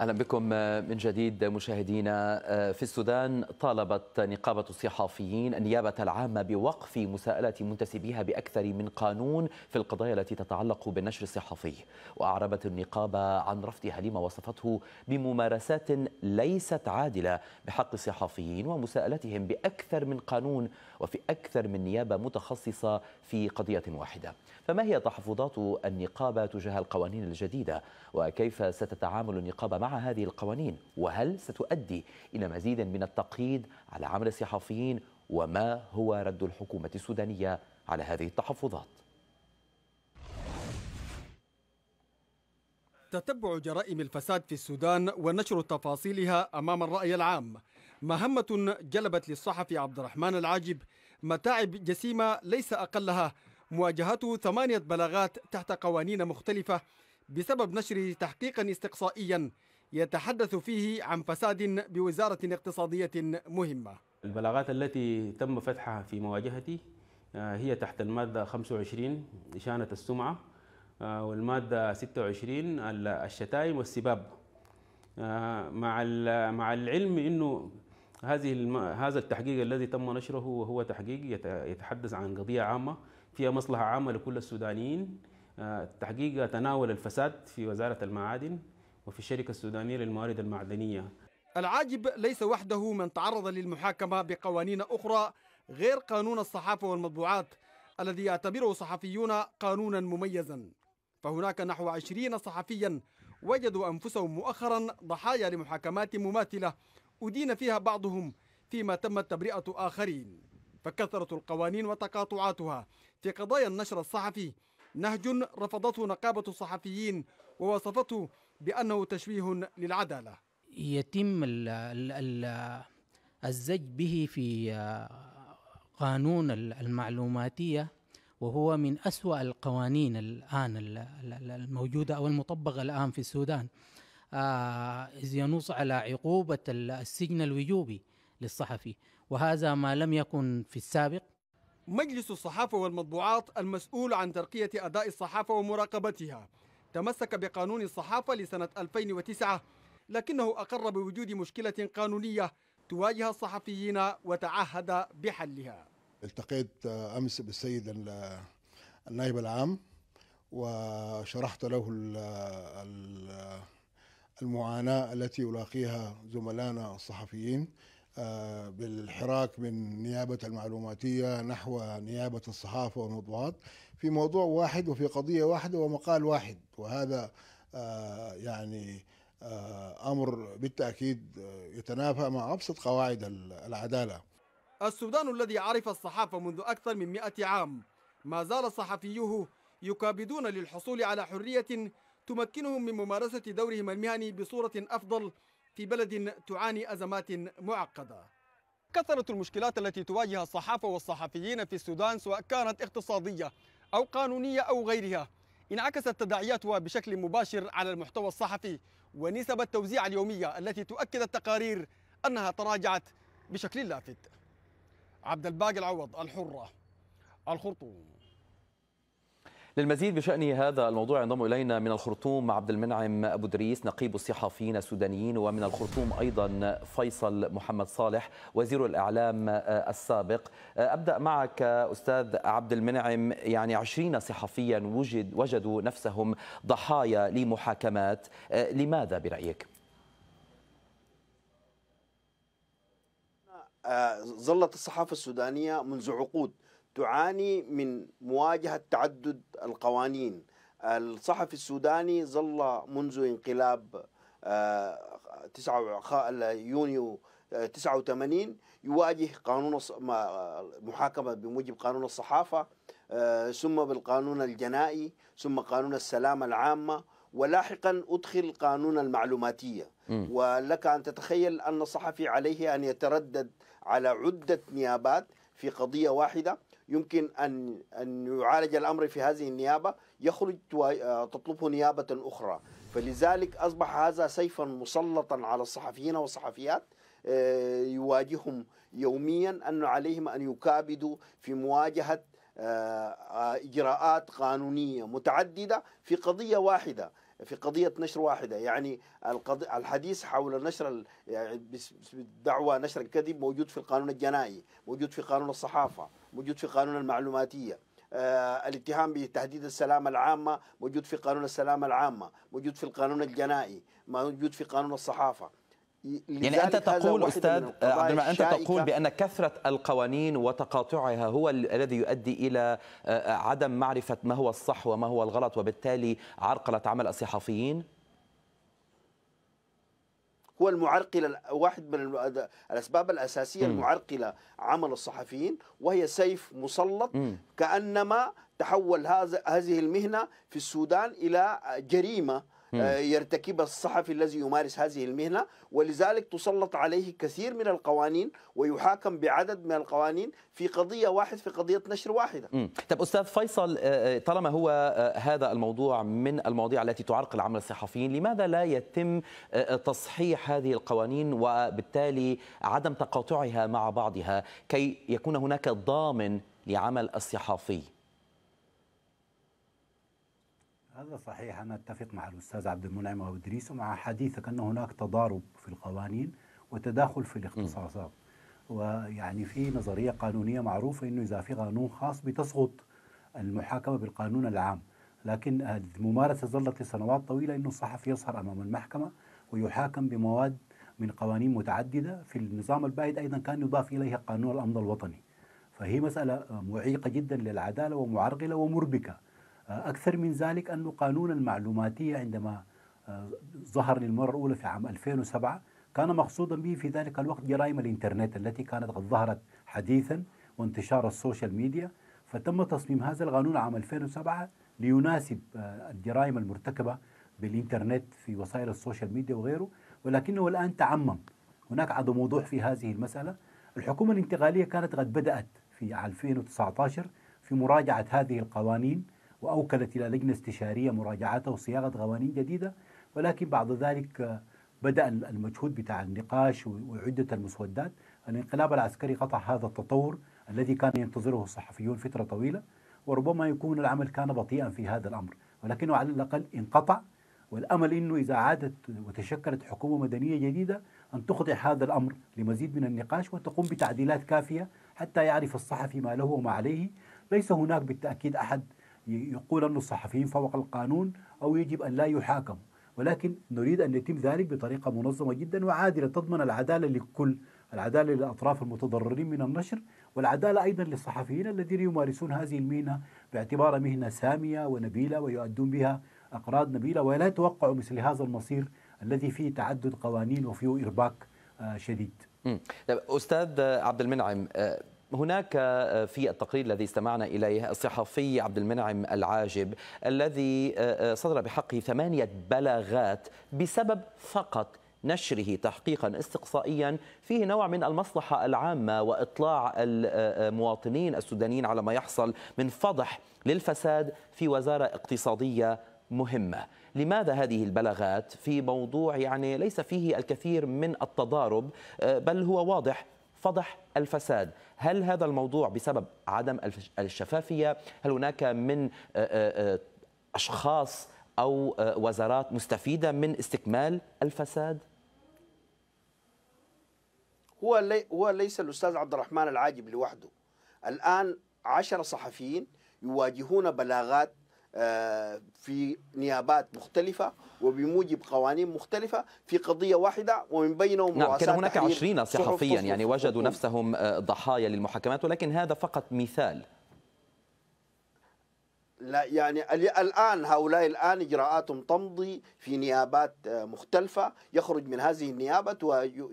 اهلا بكم آه، من جديد مشاهدينا آه، في السودان طالبت نقابه الصحافيين النيابه العامه بوقف مساءله منتسبيها باكثر من قانون في القضايا التي تتعلق بالنشر الصحفي واعربت النقابه عن رفضها لما وصفته بممارسات ليست عادله بحق الصحفيين ومساءلتهم باكثر من قانون وفي اكثر من نيابه متخصصه في قضيه واحده فما هي تحفظات النقابه تجاه القوانين الجديده وكيف ستتعامل النقابه مع مع هذه القوانين وهل ستؤدي إلى مزيد من التقييد على عمل الصحفيين وما هو رد الحكومة السودانية على هذه التحفظات تتبع جرائم الفساد في السودان ونشر تفاصيلها أمام الرأي العام مهمة جلبت للصحفي عبد الرحمن العاجب متاعب جسيمة ليس أقلها مواجهته ثمانية بلاغات تحت قوانين مختلفة بسبب نشر تحقيقا استقصائيا يتحدث فيه عن فساد بوزارة اقتصادية مهمة البلاغات التي تم فتحها في مواجهتي آه، هي تحت المادة 25 إشانة السمعة آه، والمادة 26 الشتائم والسباب آه، مع مع العلم انه هذه هذا التحقيق الذي تم نشره هو تحقيق يتحدث عن قضيه عامه فيها مصلحه عامه لكل السودانيين التحقيق تناول الفساد في وزاره المعادن وفي الشركة السودانية للموارد المعدنية العاجب ليس وحده من تعرض للمحاكمة بقوانين أخرى غير قانون الصحافة والمطبوعات الذي يعتبره صحفيون قانونا مميزا فهناك نحو عشرين صحفيا وجدوا أنفسهم مؤخرا ضحايا لمحاكمات مماثلة أدين فيها بعضهم فيما تمت تبرئة آخرين فكثرة القوانين وتقاطعاتها في قضايا النشر الصحفي نهج رفضته نقابة الصحفيين ووصفته بأنه تشويه للعدالة يتم الـ الـ الـ الزج به في قانون المعلوماتية وهو من أسوأ القوانين الآن الموجودة أو المطبقة الآن في السودان آه، إذ ينص على عقوبة السجن الوجوبي للصحفي وهذا ما لم يكن في السابق مجلس الصحافة والمطبوعات المسؤول عن ترقية أداء الصحافة ومراقبتها تمسك بقانون الصحافة لسنة 2009 لكنه أقر بوجود مشكلة قانونية تواجه الصحفيين وتعهد بحلها التقيت أمس بالسيد النائب العام وشرحت له المعاناة التي يلاقيها زملائنا الصحفيين آه، بالحراك من نيابة المعلوماتية نحو نيابة الصحافة والمطبوعات في موضوع واحد وفي قضية واحدة ومقال واحد وهذا آه، يعني آه، أمر بالتأكيد آه، يتنافى مع أبسط قواعد العدالة السودان الذي عرف الصحافة منذ أكثر من مئة عام ما زال صحفيوه يكابدون للحصول على حرية تمكنهم من ممارسة دورهم المهني بصورة أفضل في بلد تعاني أزمات معقدة كثرة المشكلات التي تواجه الصحافة والصحفيين في السودان سواء كانت اقتصادية أو قانونية أو غيرها انعكست تداعياتها بشكل مباشر على المحتوى الصحفي ونسب التوزيع اليومية التي تؤكد التقارير أنها تراجعت بشكل لافت عبد الباقي العوض الحرة الخرطوم للمزيد بشأن هذا الموضوع ينضم إلينا من الخرطوم عبد المنعم أبو دريس نقيب الصحفيين السودانيين ومن الخرطوم أيضا فيصل محمد صالح وزير الإعلام السابق أبدأ معك أستاذ عبد المنعم يعني عشرين صحفيا وجد وجدوا نفسهم ضحايا لمحاكمات لماذا برأيك؟ آه، ظلت الصحافة السودانية منذ عقود تعاني من مواجهة تعدد القوانين الصحفي السوداني ظل منذ انقلاب آه، يونيو 89 آه، يواجه قانون محاكمة بموجب قانون الصحافة آه، ثم بالقانون الجنائي ثم قانون السلامة العامة ولاحقا أدخل قانون المعلوماتية ولك أن تتخيل أن الصحفي عليه أن يتردد على عدة نيابات في قضية واحدة يمكن أن أن يعالج الأمر في هذه النيابة يخرج آه، تطلبه نيابة أخرى فلذلك أصبح هذا سيفا مسلطا على الصحفيين والصحفيات آه، يواجههم يوميا أن عليهم أن يكابدوا في مواجهة آه، إجراءات قانونية متعددة في قضية واحدة في قضية نشر واحدة يعني الحديث حول نشر الدعوة يعني نشر الكذب موجود في القانون الجنائي موجود في قانون الصحافة موجود في قانون المعلوماتيه آه، الاتهام بتهديد السلامة العامة موجود في قانون السلامة العامة موجود في القانون الجنائي موجود في قانون الصحافة يعني أنت تقول أستاذ عبد أنت تقول بأن كثرة القوانين وتقاطعها هو الذي يؤدي إلى آه، عدم معرفة ما هو الصح وما هو الغلط وبالتالي عرقلة عمل الصحفيين؟ هو المعرقل واحد من الأسباب الأساسية المعرقلة عمل الصحفيين وهي سيف مسلط كأنما تحول هذه المهنة في السودان إلى جريمة آه، يرتكبها الصحفي الذي يمارس هذه المهنه ولذلك تسلط عليه كثير من القوانين ويحاكم بعدد من القوانين في قضيه واحد في قضيه نشر واحده. طب استاذ فيصل آه، آه، طالما هو هذا الموضوع من المواضيع التي تعرقل عمل الصحفيين، لماذا لا يتم تصحيح هذه القوانين وبالتالي عدم تقاطعها مع بعضها كي يكون هناك ضامن لعمل الصحفي؟ هذا صحيح أنا أتفق مع الأستاذ عبد المنعم أبو إدريس ومع حديثك أن هناك تضارب في القوانين وتداخل في الاختصاصات ويعني في نظرية قانونية معروفة أنه إذا في قانون خاص بتسقط المحاكمة بالقانون العام لكن الممارسة ظلت لسنوات طويلة أنه الصحفي يظهر أمام المحكمة ويحاكم بمواد من قوانين متعددة في النظام البائد أيضا كان يضاف إليها قانون الأمضى الوطني فهي مسألة معيقة جدا للعدالة ومعرقلة ومربكة أكثر من ذلك أن قانون المعلوماتية عندما آه، ظهر للمرة الأولى في عام 2007 كان مقصودا به في ذلك الوقت جرائم الإنترنت التي كانت قد ظهرت حديثا وانتشار السوشيال ميديا فتم تصميم هذا القانون عام 2007 ليناسب آه، الجرائم المرتكبة بالإنترنت في وسائل السوشيال ميديا وغيره ولكنه الآن تعمم هناك عدم وضوح في هذه المسألة الحكومة الانتقالية كانت قد بدأت في 2019 في مراجعة هذه القوانين وأوكلت إلى لجنة استشارية مراجعتها وصياغة قوانين جديدة ولكن بعد ذلك آه، بدأ المجهود بتاع النقاش وعدة المسودات الانقلاب العسكري قطع هذا التطور الذي كان ينتظره الصحفيون فترة طويلة وربما يكون العمل كان بطيئا في هذا الأمر ولكنه على الأقل انقطع والأمل أنه إذا عادت وتشكلت حكومة مدنية جديدة أن تخضع هذا الأمر لمزيد من النقاش وتقوم بتعديلات كافية حتى يعرف الصحفي ما له وما عليه ليس هناك بالتأكيد أحد يقول أن الصحفيين فوق القانون أو يجب أن لا يحاكم ولكن نريد أن يتم ذلك بطريقة منظمة جدا وعادلة تضمن العدالة لكل العدالة للأطراف المتضررين من النشر والعدالة أيضا للصحفيين الذين يمارسون هذه المهنة باعتبارها مهنة سامية ونبيلة ويؤدون بها أقراض نبيلة ولا يتوقعوا مثل هذا المصير الذي فيه تعدد قوانين وفيه إرباك آه، شديد طيب، أستاذ عبد المنعم آه، هناك آه، في التقرير الذي استمعنا إليه الصحفي عبد المنعم العاجب الذي آه، آه، صدر بحقه ثمانية بلاغات بسبب فقط نشره تحقيقا استقصائيا فيه نوع من المصلحة العامة وإطلاع المواطنين السودانيين على ما يحصل من فضح للفساد في وزارة اقتصادية مهمة لماذا هذه البلاغات في موضوع يعني ليس فيه الكثير من التضارب بل هو واضح فضح الفساد هل هذا الموضوع بسبب عدم الشفافية هل هناك من آه، آه، آه، أشخاص أو وزارات مستفيدة من استكمال الفساد هو لي هو ليس الأستاذ عبد الرحمن العاجب لوحده الآن عشر صحفيين يواجهون بلاغات آه، في نيابات مختلفة وبموجب قوانين مختلفة في قضية واحدة ومن بينهم نعم كان هناك عشرين صحفيا يعني وجدوا نفسهم آه، ضحايا للمحاكمات ولكن هذا فقط مثال لا يعني الان هؤلاء الان اجراءاتهم تمضي في نيابات آه، مختلفه يخرج من هذه النيابه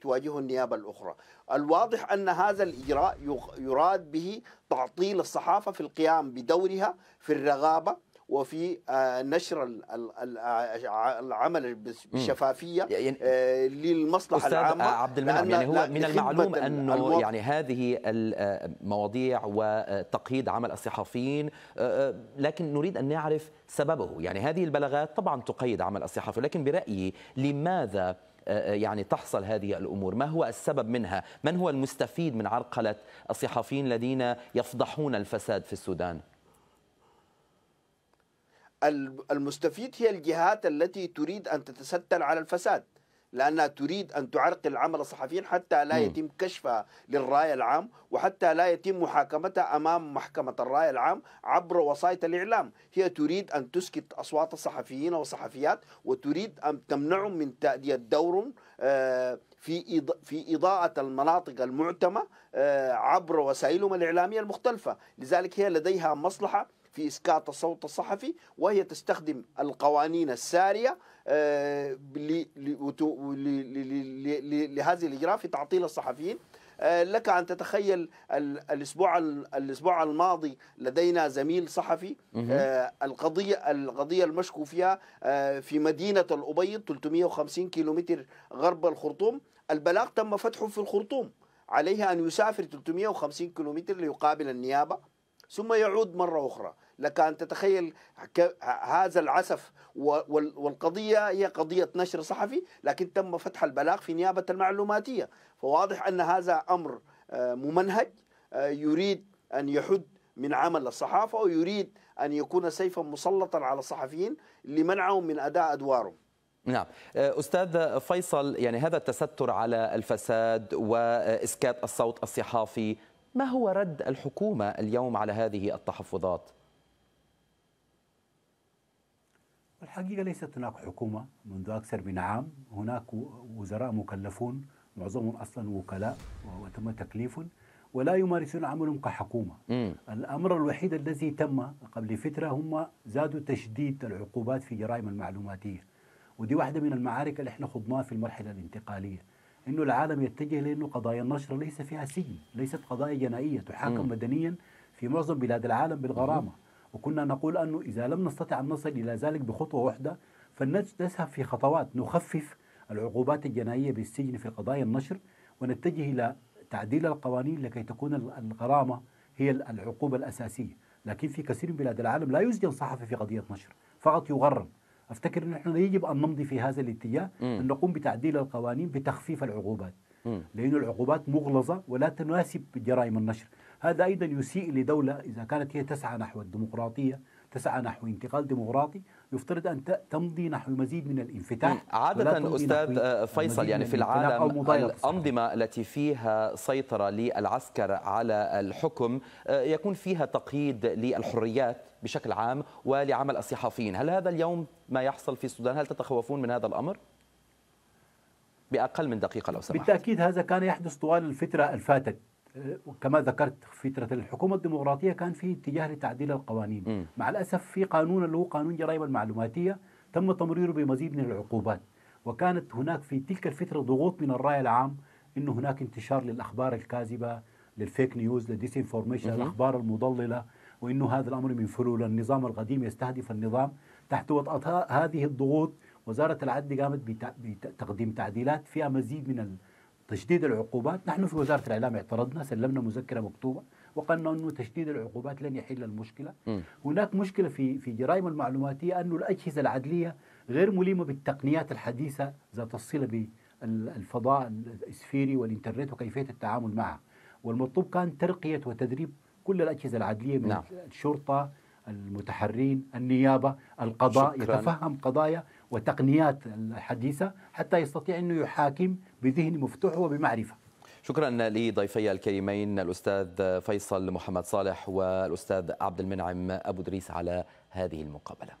تواجهه النيابه الاخرى، الواضح ان هذا الاجراء يراد به تعطيل الصحافه في القيام بدورها في الرغابه وفي آه، نشر آه، العمل بشفافيه يعني, يعني آه، للمصلحه أستاذ العامه عبد المنعم يعني هو من المعلوم انه يعني هذه المواضيع وتقييد عمل الصحفيين لكن نريد ان نعرف سببه يعني هذه البلاغات طبعا تقيد عمل الصحفي لكن برايي لماذا يعني تحصل هذه الامور، ما هو السبب منها؟ من هو المستفيد من عرقله الصحفيين الذين يفضحون الفساد في السودان؟ المستفيد هي الجهات التي تريد أن تتستر على الفساد لأنها تريد أن تعرقل عمل الصحفيين حتى لا يتم كشفها للرأي العام وحتى لا يتم محاكمتها أمام محكمة الرأي العام عبر وسائط الإعلام هي تريد أن تسكت أصوات الصحفيين والصحفيات وتريد أن تمنعهم من تأدية دورهم آه، في في إضاءة المناطق المعتمة آه، عبر وسائلهم الإعلامية المختلفة لذلك هي لديها مصلحة في إسقاط الصوت الصحفي وهي تستخدم القوانين السارية آه، لهذه الإجراء في تعطيل الصحفيين آه، لك أن تتخيل الأسبوع الأسبوع الماضي لدينا زميل صحفي آه، القضية القضية المشكو فيها في مدينة الأبيض 350 كيلومتر غرب الخرطوم البلاغ تم فتحه في الخرطوم عليه أن يسافر 350 كيلومتر ليقابل النيابة ثم يعود مرة أخرى لك أن تتخيل هذا العسف والقضية هي قضية نشر صحفي لكن تم فتح البلاغ في نيابة المعلوماتية فواضح أن هذا أمر آه، ممنهج آه، يريد أن يحد من عمل الصحافة ويريد أن يكون سيفا مسلطا على الصحفيين لمنعهم من أداء أدوارهم نعم آه، أستاذ فيصل يعني هذا التستر على الفساد وإسكات الصوت الصحافي ما هو رد الحكومة اليوم على هذه التحفظات؟ الحقيقة ليست هناك حكومة منذ أكثر من عام هناك وزراء مكلفون معظمهم أصلا وكلاء وتم تكليفهم ولا يمارسون عملهم كحكومة مم. الأمر الوحيد الذي تم قبل فترة هم زادوا تشديد العقوبات في جرائم المعلوماتية ودي واحدة من المعارك اللي احنا خضناها في المرحلة الانتقالية انه العالم يتجه لانه قضايا النشر ليس فيها سجن ليست قضايا جنائية تحاكم مدنيا في معظم بلاد العالم بالغرامة مم. وكنا نقول أنه إذا لم نستطع أن نصل إلى ذلك بخطوة واحدة فلنذهب في خطوات نخفف العقوبات الجنائية بالسجن في قضايا النشر ونتجه إلى تعديل القوانين لكي تكون الغرامة هي العقوبة الأساسية لكن في كثير من بلاد العالم لا يسجن صحفي في قضية نشر فقط يغرم أفتكر أن نحن يجب أن نمضي في هذا الاتجاه أن نقوم بتعديل القوانين بتخفيف العقوبات لأن العقوبات مغلظة ولا تناسب جرائم النشر هذا أيضا يسيء لدولة إذا كانت هي تسعى نحو الديمقراطية تسعى نحو انتقال ديمقراطي يفترض ان تمضي نحو مزيد من الانفتاح عاده استاذ آه، فيصل يعني في العالم الانظمه التي فيها سيطره للعسكر على الحكم آه، يكون فيها تقييد للحريات بشكل عام ولعمل الصحفيين هل هذا اليوم ما يحصل في السودان هل تتخوفون من هذا الامر بأقل من دقيقة لو سمحت بالتأكيد هذا كان يحدث طوال الفترة الفاتت أه، كما ذكرت فترة الحكومة الديمقراطية كان في اتجاه لتعديل القوانين م. مع الأسف في قانون اللي هو قانون جرائم المعلوماتية تم تمريره بمزيد من العقوبات وكانت هناك في تلك الفترة ضغوط من الرأي العام أنه هناك انتشار للأخبار الكاذبة للفيك نيوز انفورميشن الأخبار المضللة وأنه هذا الأمر من فلول النظام القديم يستهدف النظام تحت وطأة هذه الضغوط وزارة العدل قامت بتقديم تعديلات فيها مزيد من تشديد العقوبات نحن في وزارة الإعلام اعترضنا سلمنا مذكرة مكتوبة وقالنا أنه تشديد العقوبات لن يحل المشكلة م. هناك مشكلة في في جرائم المعلوماتية أنه الأجهزة العدلية غير مليمة بالتقنيات الحديثة ذات الصلة بالفضاء السفيري والإنترنت وكيفية التعامل معها والمطلوب كان ترقية وتدريب كل الأجهزة العدلية من نعم. الشرطة المتحرين النيابة القضاء شكرا. يتفهم قضايا وتقنيات الحديثة حتى يستطيع أنه يحاكم بذهن مفتوح وبمعرفة شكرا لضيفي الكريمين الأستاذ فيصل محمد صالح والأستاذ عبد المنعم أبو دريس على هذه المقابلة